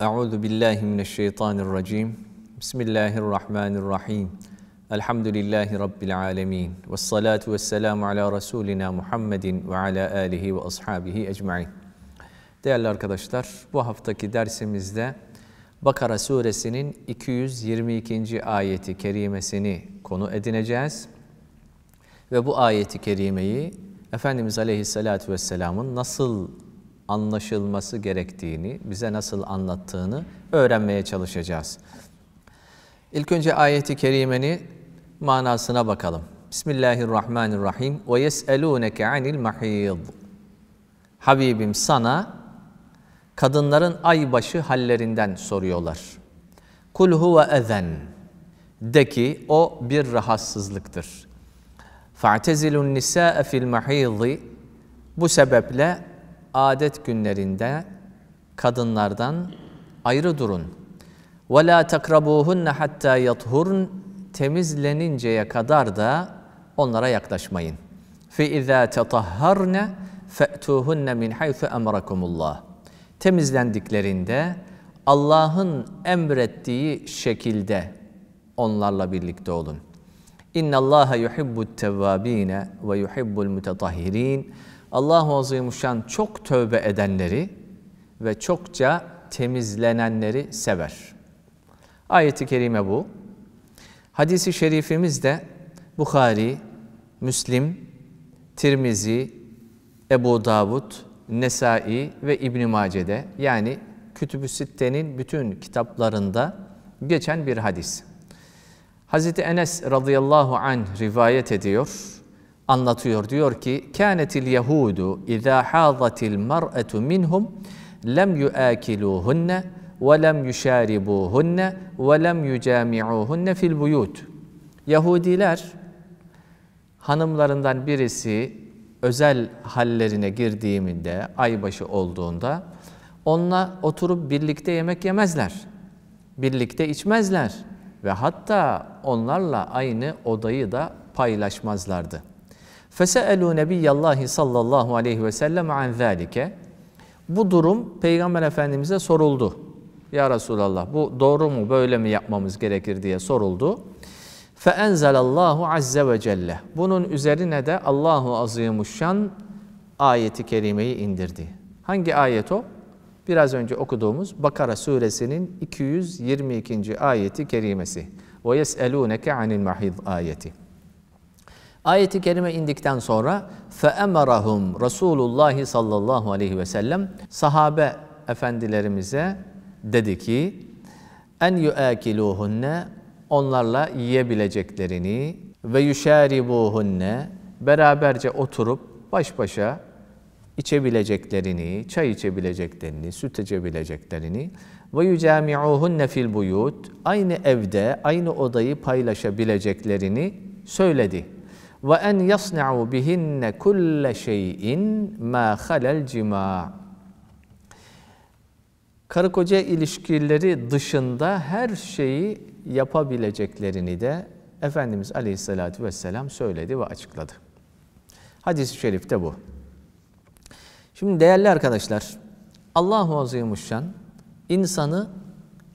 Euzu billahi mineşşeytanirracim. Bismillahirrahmanirrahim. Elhamdülillahi rabbil alamin. Ves salatu vesselamu ala rasulina Muhammedin ve ala alihi ve ashabihi ecmaîn. Değerli arkadaşlar, bu haftaki dersimizde Bakara suresinin 222. ayeti kerimesini konu edineceğiz. Ve bu ayeti kerimeyi Efendimiz Aleyhisselatü Vesselam'ın nasıl anlaşılması gerektiğini, bize nasıl anlattığını öğrenmeye çalışacağız. İlk önce ayeti kerimeni manasına bakalım. Bismillahirrahmanirrahim. Ve yes'elûneke anil mahîd. Habibim sana kadınların aybaşı hallerinden soruyorlar. Kul huve ezen. De ki o bir rahatsızlıktır. Fa'tezilun nisâe fil mahîdi. Bu sebeple adet günlerinde kadınlardan ayrı durun. وَلَا تَقْرَبُوهُنَّ hatta يَطْهُرْنَ Temizleninceye kadar da onlara yaklaşmayın. فَاِذَا تَطَهَّرْنَ فَأْتُوهُنَّ مِنْ min اَمْرَكُمُ اللّٰهِ Temizlendiklerinde Allah'ın emrettiği şekilde onlarla birlikte olun. İnna Allah yuhibbu tevvabine ve yuhibbul mutatahhirin. Allahu Azimuşşan çok tövbe edenleri ve çokça temizlenenleri sever. Ayeti kerime bu. Hadisi şerifimiz de Bukhari, Müslim, Tirmizi, Ebu Davud, Nesai ve İbn Mace'de yani Kütüb-ü Sitte'nin bütün kitaplarında geçen bir hadis. Hazreti Enes radıyallahu anh rivayet ediyor anlatıyor. Diyor ki: "Kânetil Yahudu izâ hâzatil mer'etu minhum lem yuâkiluhunne ve lem yuşâribuhunne ve lem yucâmi'uhunne fil buyut." Yahudiler hanımlarından birisi özel hallerine girdiğiminde, aybaşı olduğunda onunla oturup birlikte yemek yemezler. Birlikte içmezler ve hatta onlarla aynı odayı da paylaşmazlardı. Fese'elû nebiyyallâhi sallallahu aleyhi ve sellem an zâlike. Bu durum Peygamber Efendimiz'e soruldu. Ya Resulallah bu doğru mu böyle mi yapmamız gerekir diye soruldu. Feenzelallahu azze ve celle. Bunun üzerine de Allahu azimuşşan ayeti kerimeyi indirdi. Hangi ayet o? Biraz önce okuduğumuz Bakara suresinin 222. ayeti kerimesi. Ve yeselûneke anil mahid ayeti. Ayeti kerime indikten sonra فَاَمَرَهُمْ Resulullah sallallahu aleyhi ve sellem sahabe efendilerimize dedi ki en yuakiluhunne onlarla yiyebileceklerini ve yuşaribuhunne beraberce oturup baş başa içebileceklerini, çay içebileceklerini, süt içebileceklerini ve yücamiuhunne fil buyut aynı evde, aynı odayı paylaşabileceklerini söyledi ve en yasna'u bihinne kulle şeyin ma halel cima. Karı koca ilişkileri dışında her şeyi yapabileceklerini de Efendimiz Aleyhisselatü Vesselam söyledi ve açıkladı. Hadis-i şerifte bu. Şimdi değerli arkadaşlar, Allahu Azimuşşan insanı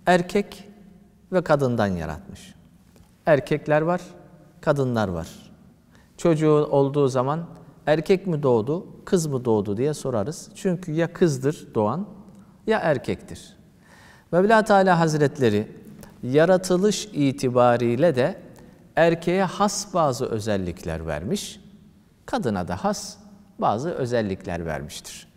erkek ve kadından yaratmış. Erkekler var, kadınlar var. Çocuğun olduğu zaman erkek mi doğdu, kız mı doğdu diye sorarız. Çünkü ya kızdır doğan ya erkektir. Mevla Teala Hazretleri yaratılış itibariyle de erkeğe has bazı özellikler vermiş, kadına da has bazı özellikler vermiştir.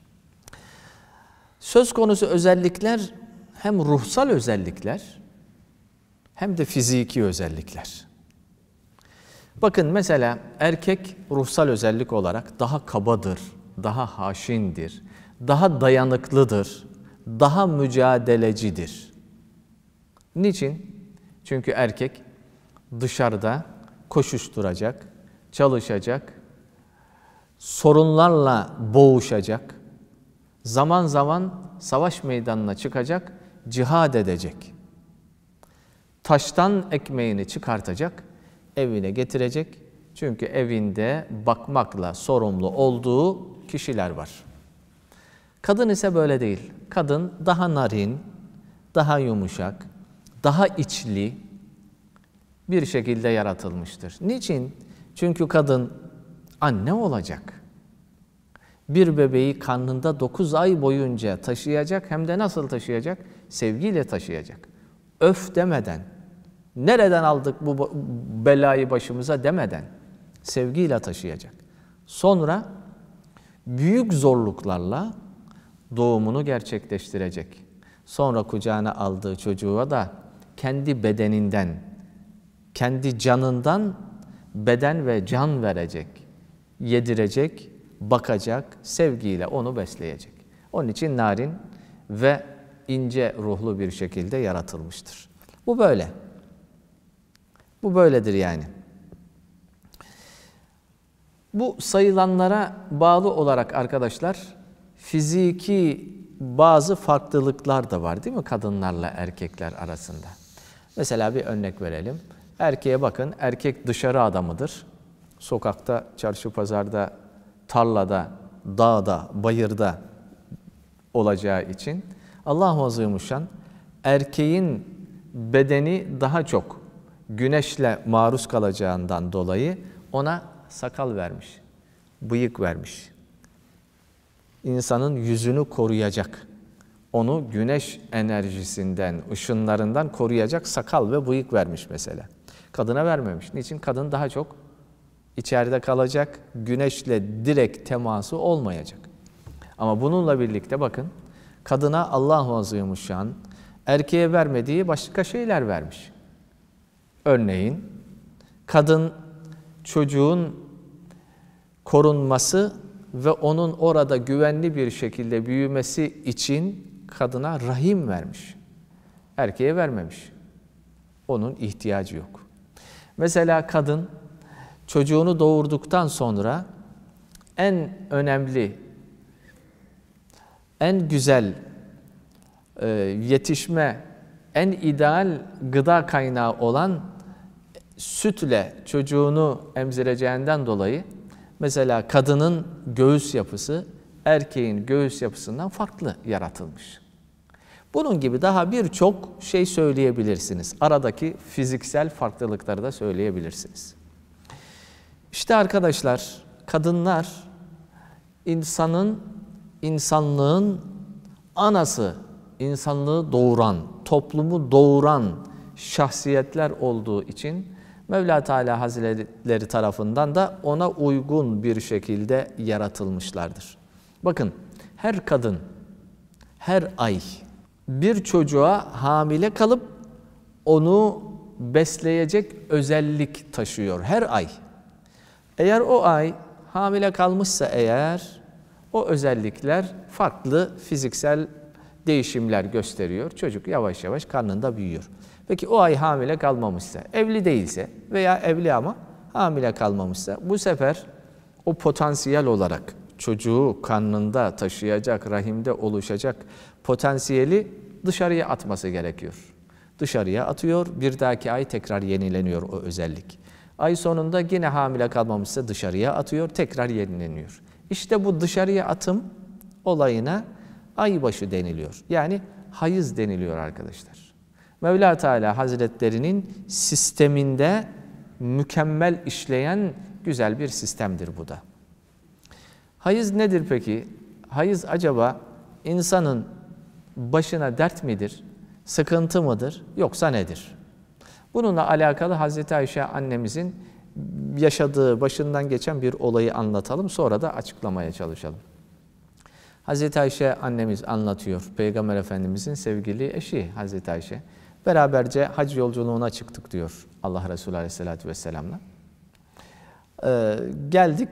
Söz konusu özellikler hem ruhsal özellikler hem de fiziki özellikler. Bakın mesela erkek ruhsal özellik olarak daha kabadır, daha haşindir, daha dayanıklıdır, daha mücadelecidir. Niçin? Çünkü erkek dışarıda koşuşturacak, çalışacak, sorunlarla boğuşacak, zaman zaman savaş meydanına çıkacak, cihad edecek. Taştan ekmeğini çıkartacak, evine getirecek. Çünkü evinde bakmakla sorumlu olduğu kişiler var. Kadın ise böyle değil. Kadın daha narin, daha yumuşak, daha içli bir şekilde yaratılmıştır. Niçin? Çünkü kadın anne olacak. Bir bebeği karnında 9 ay boyunca taşıyacak hem de nasıl taşıyacak? Sevgiyle taşıyacak. Öf demeden, Nereden aldık bu belayı başımıza demeden sevgiyle taşıyacak. Sonra büyük zorluklarla doğumunu gerçekleştirecek. Sonra kucağına aldığı çocuğa da kendi bedeninden, kendi canından beden ve can verecek. Yedirecek, bakacak, sevgiyle onu besleyecek. Onun için narin ve ince ruhlu bir şekilde yaratılmıştır. Bu böyle. Bu böyledir yani. Bu sayılanlara bağlı olarak arkadaşlar fiziki bazı farklılıklar da var değil mi kadınlarla erkekler arasında? Mesela bir örnek verelim. Erkeğe bakın, erkek dışarı adamıdır. Sokakta, çarşı pazarda, tarlada, dağda, bayırda olacağı için Allah Azimuşşan erkeğin bedeni daha çok güneşle maruz kalacağından dolayı ona sakal vermiş, bıyık vermiş. İnsanın yüzünü koruyacak, onu güneş enerjisinden, ışınlarından koruyacak sakal ve bıyık vermiş mesela. Kadına vermemiş. Niçin? Kadın daha çok içeride kalacak, güneşle direkt teması olmayacak. Ama bununla birlikte bakın, kadına Allah Allahu Azimuşşan, erkeğe vermediği başka şeyler vermiş. Örneğin kadın çocuğun korunması ve onun orada güvenli bir şekilde büyümesi için kadına rahim vermiş. Erkeğe vermemiş. Onun ihtiyacı yok. Mesela kadın çocuğunu doğurduktan sonra en önemli, en güzel e, yetişme, en ideal gıda kaynağı olan sütle çocuğunu emzireceğinden dolayı mesela kadının göğüs yapısı erkeğin göğüs yapısından farklı yaratılmış. Bunun gibi daha birçok şey söyleyebilirsiniz. Aradaki fiziksel farklılıkları da söyleyebilirsiniz. İşte arkadaşlar, kadınlar insanın, insanlığın anası, insanlığı doğuran, toplumu doğuran şahsiyetler olduğu için Mevla Teala Hazretleri tarafından da ona uygun bir şekilde yaratılmışlardır. Bakın her kadın her ay bir çocuğa hamile kalıp onu besleyecek özellik taşıyor her ay. Eğer o ay hamile kalmışsa eğer o özellikler farklı fiziksel değişimler gösteriyor. Çocuk yavaş yavaş karnında büyüyor. Peki o ay hamile kalmamışsa, evli değilse veya evli ama hamile kalmamışsa bu sefer o potansiyel olarak çocuğu karnında taşıyacak, rahimde oluşacak potansiyeli dışarıya atması gerekiyor. Dışarıya atıyor, bir dahaki ay tekrar yenileniyor o özellik. Ay sonunda yine hamile kalmamışsa dışarıya atıyor, tekrar yenileniyor. İşte bu dışarıya atım olayına aybaşı deniliyor. Yani hayız deniliyor arkadaşlar. Mevla Teala Hazretlerinin sisteminde mükemmel işleyen güzel bir sistemdir bu da. Hayız nedir peki? Hayız acaba insanın başına dert midir? Sıkıntı mıdır? Yoksa nedir? Bununla alakalı Hazreti Ayşe annemizin yaşadığı, başından geçen bir olayı anlatalım. Sonra da açıklamaya çalışalım. Hazreti Ayşe annemiz anlatıyor. Peygamber Efendimizin sevgili eşi Hazreti Ayşe. Beraberce hac yolculuğuna çıktık diyor Allah Resulü Aleyhisselatü Vesselam'la. Ee, geldik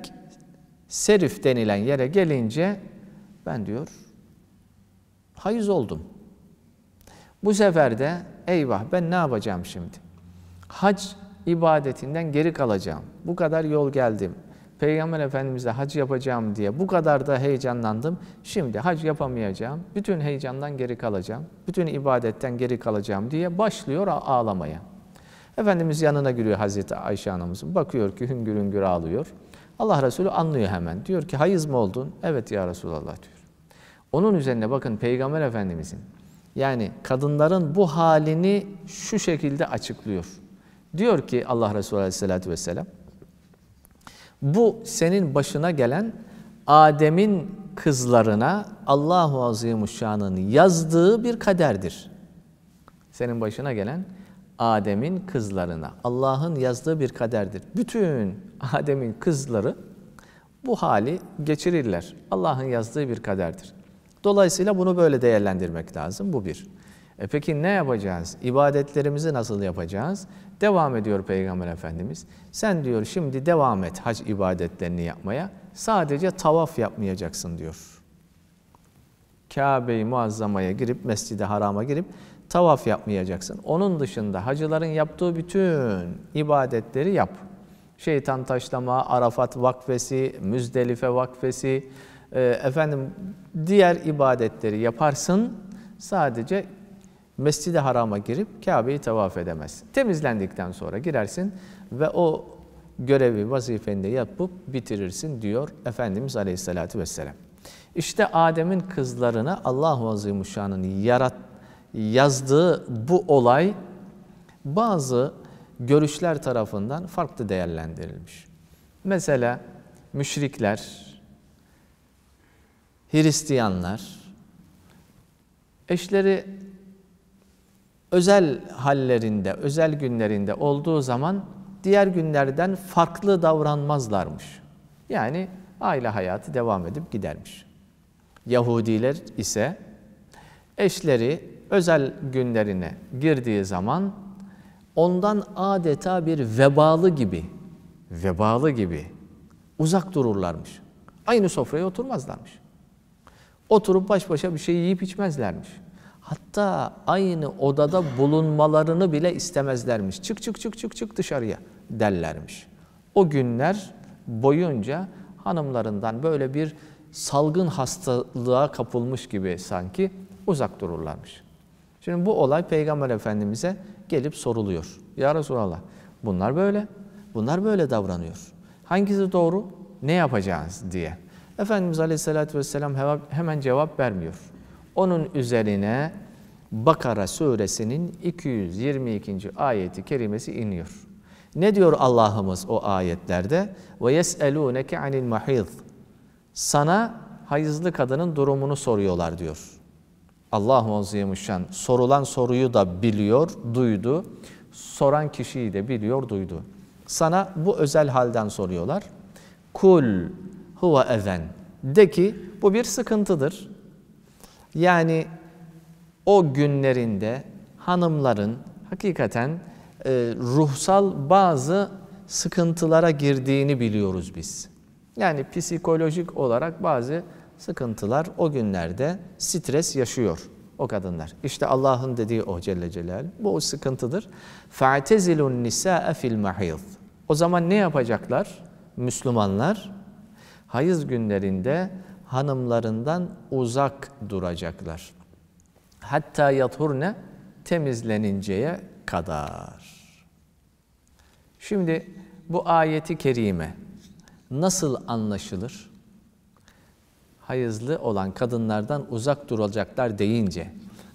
Serif denilen yere gelince ben diyor hayız oldum. Bu sefer de eyvah ben ne yapacağım şimdi? Hac ibadetinden geri kalacağım. Bu kadar yol geldim. Peygamber Efendimiz'e hac yapacağım diye bu kadar da heyecanlandım. Şimdi hac yapamayacağım, bütün heyecandan geri kalacağım, bütün ibadetten geri kalacağım diye başlıyor ağlamaya. Efendimiz yanına giriyor Hazreti Ayşe Hanım'ın, Bakıyor ki hüngür hüngür ağlıyor. Allah Resulü anlıyor hemen. Diyor ki hayız mı oldun? Evet ya Resulallah diyor. Onun üzerine bakın Peygamber Efendimizin yani kadınların bu halini şu şekilde açıklıyor. Diyor ki Allah Resulü Aleyhisselatü Vesselam bu senin başına gelen Adem'in kızlarına Allahu Azimuşşan'ın yazdığı bir kaderdir. Senin başına gelen Adem'in kızlarına Allah'ın yazdığı bir kaderdir. Bütün Adem'in kızları bu hali geçirirler. Allah'ın yazdığı bir kaderdir. Dolayısıyla bunu böyle değerlendirmek lazım. Bu bir. E peki ne yapacağız? İbadetlerimizi nasıl yapacağız? Devam ediyor Peygamber Efendimiz. Sen diyor şimdi devam et hac ibadetlerini yapmaya. Sadece tavaf yapmayacaksın diyor. Kabe-i Muazzama'ya girip, Mescid-i Haram'a girip tavaf yapmayacaksın. Onun dışında hacıların yaptığı bütün ibadetleri yap. Şeytan taşlama, Arafat vakfesi, Müzdelife vakfesi, e, efendim diğer ibadetleri yaparsın. Sadece Mescid-i Haram'a girip Kabe'yi tavaf edemezsin. Temizlendikten sonra girersin ve o görevi, vazifeni de yapıp bitirirsin diyor Efendimiz Aleyhisselatü Vesselam. İşte Adem'in kızlarına Allahu Azimuşşan'ın yarat, yazdığı bu olay bazı görüşler tarafından farklı değerlendirilmiş. Mesela müşrikler, Hristiyanlar eşleri özel hallerinde, özel günlerinde olduğu zaman diğer günlerden farklı davranmazlarmış. Yani aile hayatı devam edip gidermiş. Yahudiler ise eşleri özel günlerine girdiği zaman ondan adeta bir vebalı gibi, vebalı gibi uzak dururlarmış. Aynı sofraya oturmazlarmış. Oturup baş başa bir şey yiyip içmezlermiş. Hatta aynı odada bulunmalarını bile istemezlermiş. Çık çık çık çık çık dışarıya derlermiş. O günler boyunca hanımlarından böyle bir salgın hastalığa kapılmış gibi sanki uzak dururlarmış. Şimdi bu olay Peygamber Efendimiz'e gelip soruluyor. Ya Resulallah bunlar böyle, bunlar böyle davranıyor. Hangisi doğru, ne yapacağız diye. Efendimiz Aleyhisselatü Vesselam hemen cevap vermiyor. Onun üzerine Bakara suresinin 222. ayeti kerimesi iniyor. Ne diyor Allah'ımız o ayetlerde? Ve yeselûneke anil mahid. Sana hayızlı kadının durumunu soruyorlar diyor. Allah Azimuşşan sorulan soruyu da biliyor, duydu. Soran kişiyi de biliyor, duydu. Sana bu özel halden soruyorlar. Kul huve ezen. De ki bu bir sıkıntıdır. Yani o günlerinde hanımların hakikaten e, ruhsal bazı sıkıntılara girdiğini biliyoruz biz. Yani psikolojik olarak bazı sıkıntılar o günlerde stres yaşıyor o kadınlar. İşte Allah'ın dediği o Celle Celal. Bu o sıkıntıdır. فَاَتَزِلُ النِّسَاءَ فِي الْمَحِيض O zaman ne yapacaklar Müslümanlar? Hayız günlerinde hanımlarından uzak duracaklar. Hatta yathurne temizleninceye kadar. Şimdi bu ayeti kerime nasıl anlaşılır? Hayızlı olan kadınlardan uzak duracaklar deyince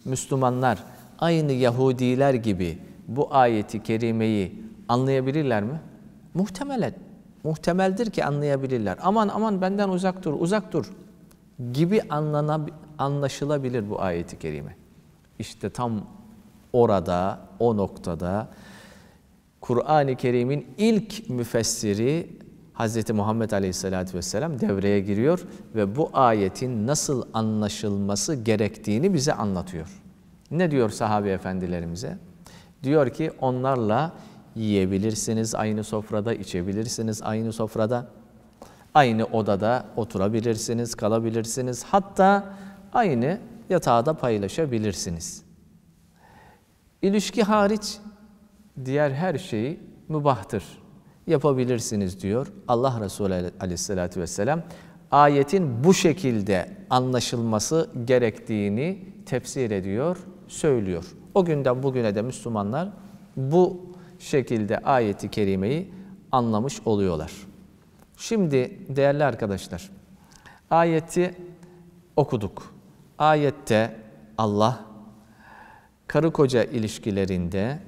Müslümanlar aynı Yahudiler gibi bu ayeti kerimeyi anlayabilirler mi? Muhtemelen. Muhtemeldir ki anlayabilirler. Aman aman benden uzak dur, uzak dur gibi anlaşılabilir bu ayeti kerime. İşte tam orada, o noktada Kur'an-ı Kerim'in ilk müfessiri Hz. Muhammed Aleyhisselatü Vesselam devreye giriyor ve bu ayetin nasıl anlaşılması gerektiğini bize anlatıyor. Ne diyor sahabe efendilerimize? Diyor ki onlarla yiyebilirsiniz aynı sofrada, içebilirsiniz aynı sofrada. Aynı odada oturabilirsiniz, kalabilirsiniz. Hatta aynı yatağda paylaşabilirsiniz. İlişki hariç diğer her şeyi mübahtır. Yapabilirsiniz diyor Allah Resulü aleyhissalatü vesselam. Ayetin bu şekilde anlaşılması gerektiğini tefsir ediyor, söylüyor. O günden bugüne de Müslümanlar bu şekilde ayeti kerimeyi anlamış oluyorlar. Şimdi değerli arkadaşlar, ayeti okuduk. Ayette Allah karı koca ilişkilerinde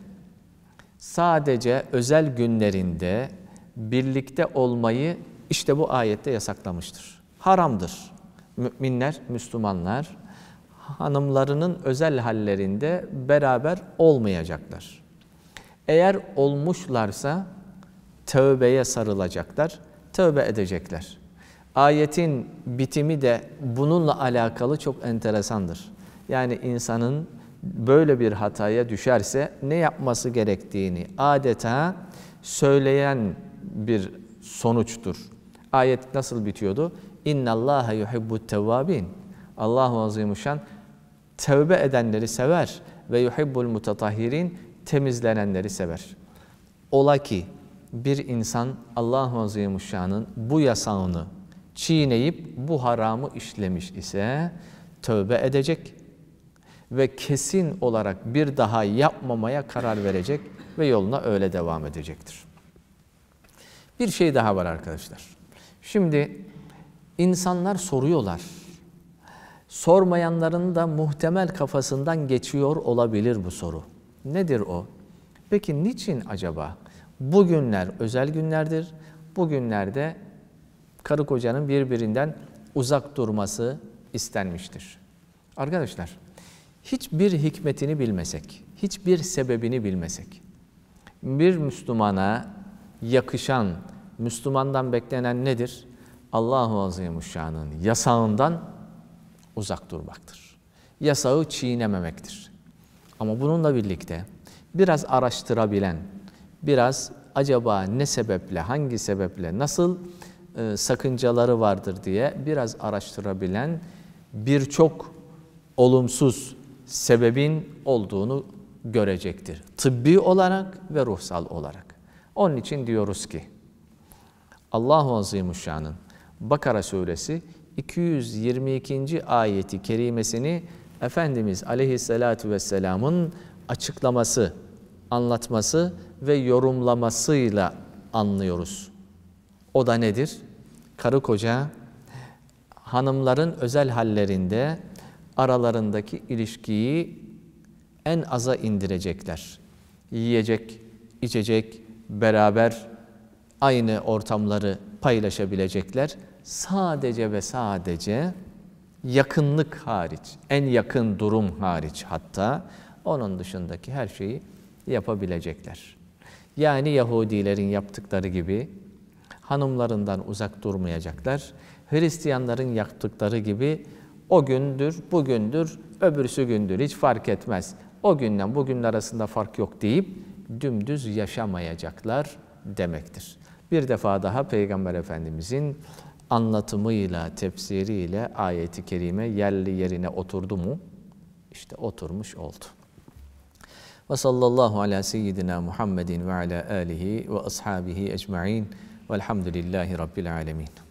sadece özel günlerinde birlikte olmayı işte bu ayette yasaklamıştır. Haramdır. Müminler, Müslümanlar hanımlarının özel hallerinde beraber olmayacaklar. Eğer olmuşlarsa tövbeye sarılacaklar tövbe edecekler. Ayetin bitimi de bununla alakalı çok enteresandır. Yani insanın böyle bir hataya düşerse ne yapması gerektiğini adeta söyleyen bir sonuçtur. Ayet nasıl bitiyordu? İnna Allaha yuhibbu Allah-u azimuşan tövbe edenleri sever ve yuhibbul mutatahhirin temizlenenleri sever. Ola ki bir insan Allah Allahu Azimuşşan'ın bu yasağını çiğneyip bu haramı işlemiş ise tövbe edecek ve kesin olarak bir daha yapmamaya karar verecek ve yoluna öyle devam edecektir. Bir şey daha var arkadaşlar. Şimdi insanlar soruyorlar. Sormayanların da muhtemel kafasından geçiyor olabilir bu soru. Nedir o? Peki niçin acaba? Bu günler özel günlerdir. Bu günlerde karı kocanın birbirinden uzak durması istenmiştir. Arkadaşlar, hiçbir hikmetini bilmesek, hiçbir sebebini bilmesek, bir Müslümana yakışan, Müslümandan beklenen nedir? Allahu Azimuşşan'ın yasağından uzak durmaktır. Yasağı çiğnememektir. Ama bununla birlikte biraz araştırabilen, biraz acaba ne sebeple, hangi sebeple, nasıl e, sakıncaları vardır diye biraz araştırabilen birçok olumsuz sebebin olduğunu görecektir. Tıbbi olarak ve ruhsal olarak. Onun için diyoruz ki Allahu Azimuşşan'ın Bakara suresi 222. ayeti kerimesini Efendimiz Aleyhisselatü Vesselam'ın açıklaması anlatması ve yorumlamasıyla anlıyoruz. O da nedir? Karı koca hanımların özel hallerinde aralarındaki ilişkiyi en aza indirecekler. Yiyecek, içecek, beraber aynı ortamları paylaşabilecekler. Sadece ve sadece yakınlık hariç, en yakın durum hariç hatta onun dışındaki her şeyi yapabilecekler. Yani Yahudilerin yaptıkları gibi hanımlarından uzak durmayacaklar. Hristiyanların yaptıkları gibi o gündür, bugündür, öbürsü gündür hiç fark etmez. O günden bugünün arasında fark yok deyip dümdüz yaşamayacaklar demektir. Bir defa daha Peygamber Efendimizin anlatımıyla, tefsiriyle ayeti kerime yerli yerine oturdu mu? İşte oturmuş oldu. وصلى الله على سيدنا محمد وعلى آله وأصحابه أجمعين والحمد لله رب العالمين